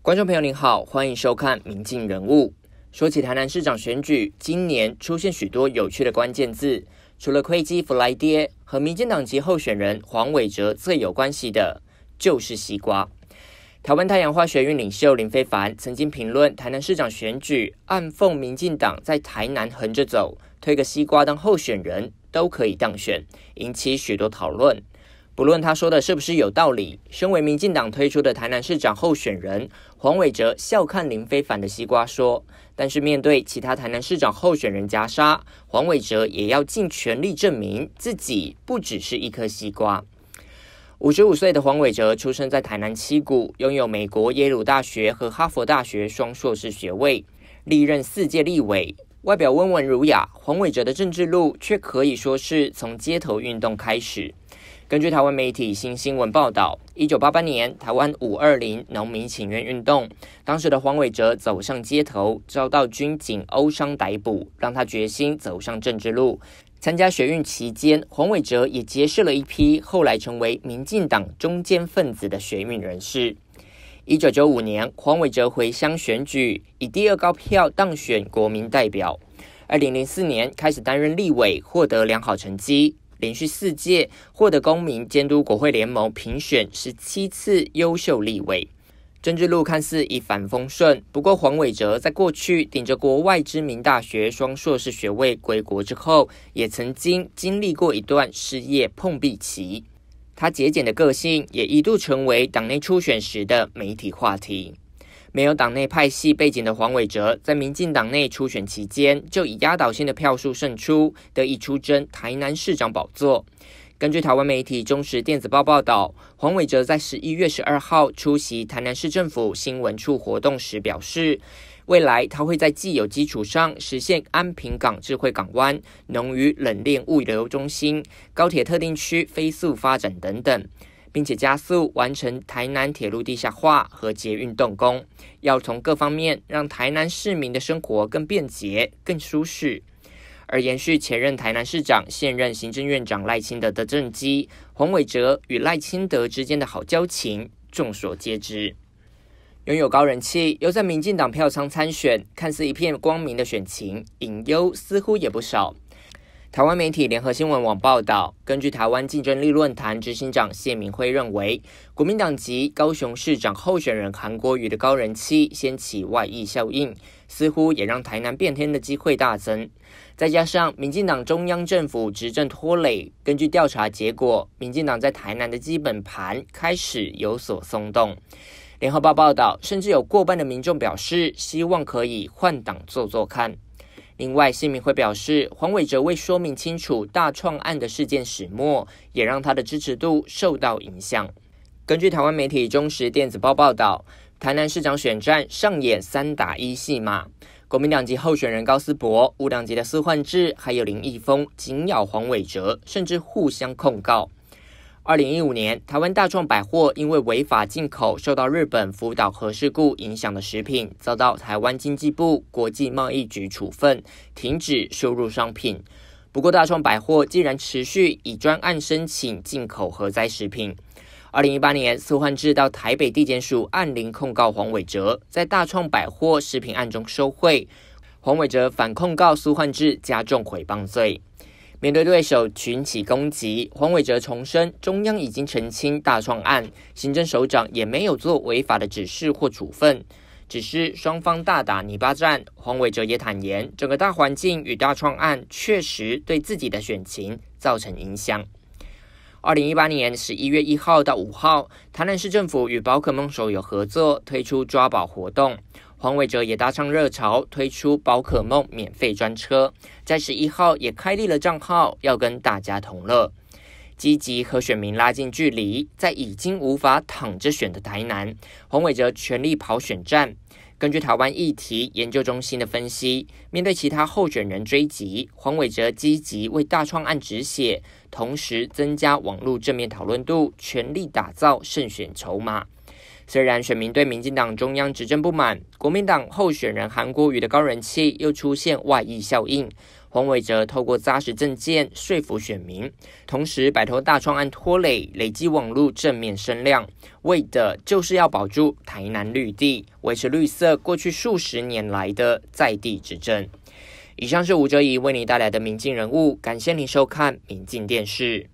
观众朋友您好，欢迎收看《民进人物》。说起台南市长选举，今年出现许多有趣的关键字。除了“窥基弗莱爹和民进党籍候选人黄伟哲最有关系的，就是“西瓜”。台湾太阳花学运领袖林非凡曾经评论台南市长选举，暗讽民进党在台南横着走，推个西瓜当候选人都可以当选，引起许多讨论。不论他说的是不是有道理，身为民进党推出的台南市长候选人黄伟哲笑看林非凡的西瓜说：“但是面对其他台南市长候选人夹杀，黄伟哲也要尽全力证明自己不只是一颗西瓜。”五十五岁的黄伟哲出生在台南七股，拥有美国耶鲁大学和哈佛大学双硕士学位，历任四届立委，外表温文儒雅。黄伟哲的政治路却可以说是从街头运动开始。根据台湾媒体《新新闻》报道，一九八八年台湾五二零农民请愿运动，当时的黄伟哲走上街头，遭到军警殴伤逮捕，让他决心走上政治路。参加学运期间，黄伟哲也结识了一批后来成为民进党中间分子的学运人士。一九九五年，黄伟哲回乡选举，以第二高票当选国民代表。二零零四年开始担任立委，获得良好成绩。连续四届获得公民监督国会联盟评选十七次优秀立委，政治路看似一帆风顺。不过黄伟哲在过去顶着国外知名大学双硕士学位归国之后，也曾经经历过一段失业碰壁期。他节俭的个性也一度成为党内初选时的媒体话题。没有党内派系背景的黄伟哲，在民进党内初选期间就以压倒性的票数胜出，得以出征台南市长宝座。根据台湾媒体《中时电子报》报道，黄伟哲在十一月十二号出席台南市政府新闻处活动时表示，未来他会在既有基础上实现安平港智慧港湾、农渔冷链物流中心、高铁特定区飞速发展等等。并且加速完成台南铁路地下化和捷运动工，要从各方面让台南市民的生活更便捷、更舒适。而延续前任台南市长、现任行政院长赖清德的政绩，黄伟哲与赖清德之间的好交情，众所皆知。拥有高人气、又在民进党票仓参选，看似一片光明的选情，隐忧似乎也不少。台湾媒体联合新闻网报道，根据台湾竞争力论坛执行长谢明辉认为，国民党籍高雄市长候选人韩国瑜的高人气掀起外溢效应，似乎也让台南变天的机会大增。再加上民进党中央政府执政拖累，根据调查结果，民进党在台南的基本盘开始有所松动。联合报报道，甚至有过半的民众表示希望可以换党做做看。另外，谢明惠表示，黄伟哲未说明清楚大创案的事件始末，也让他的支持度受到影响。根据台湾媒体《中时电子报》报道，台南市长选战上演三打一戏码，国民党籍候选人高思博、无党籍的苏焕智，还有林义峰紧咬黄伟哲，甚至互相控告。二零一五年，台湾大创百货因为违法进口受到日本福岛核事故影响的食品，遭到台湾经济部国际贸易局处分，停止输入商品。不过，大创百货竟然持续以专案申请进口核灾食品。二零一八年，苏焕智到台北地检署，按零控告黄伟哲在大创百货食品案中收贿，黄伟哲反控告苏焕智加重毁谤罪。面对对手群起攻击，黄伟哲重申，中央已经澄清大创案，行政首长也没有做违法的指示或处分，只是双方大打泥巴战。黄伟哲也坦言，整个大环境与大创案确实对自己的选情造成影响。二零一八年十一月一号到五号，台南市政府与宝可梦手游合作推出抓宝活动。黄伟哲也搭上热潮，推出宝可梦免费专车，在十一号也开立了账号，要跟大家同乐，积极和选民拉近距离。在已经无法躺着选的台南，黄伟哲全力跑选战。根据台湾议题研究中心的分析，面对其他候选人追击，黄伟哲积极为大创案止血，同时增加网络正面讨论度，全力打造胜选筹码。虽然选民对民进党中央执政不满，国民党候选人韩国瑜的高人气又出现外溢效应。黄伟哲透过扎实政见说服选民，同时摆脱大创案拖累，累积网络正面声量，为的就是要保住台南绿地，维持绿色过去数十年来的在地执政。以上是吴哲仪为你带来的民进人物，感谢您收看民进电视。